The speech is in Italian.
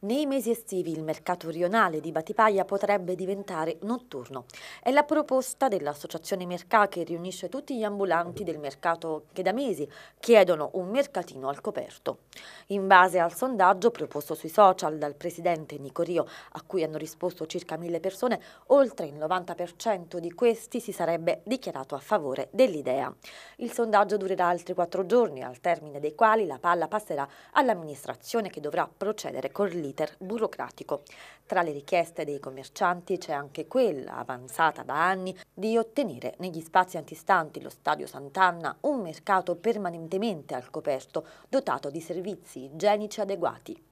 Nei mesi estivi il mercato rionale di Batipaglia potrebbe diventare notturno. È la proposta dell'associazione Mercà che riunisce tutti gli ambulanti del mercato che da mesi chiedono un mercatino al coperto. In base al sondaggio proposto sui social dal presidente Nicorio, a cui hanno risposto circa mille persone, oltre il 90% di questi si sarebbe dichiarato a favore dell'idea. Il sondaggio durerà altri quattro giorni, al termine dei quali la palla passerà all'amministrazione che dovrà procedere con l'idea l'iter burocratico. Tra le richieste dei commercianti c'è anche quella, avanzata da anni, di ottenere negli spazi antistanti lo Stadio Sant'Anna un mercato permanentemente al coperto, dotato di servizi igienici adeguati.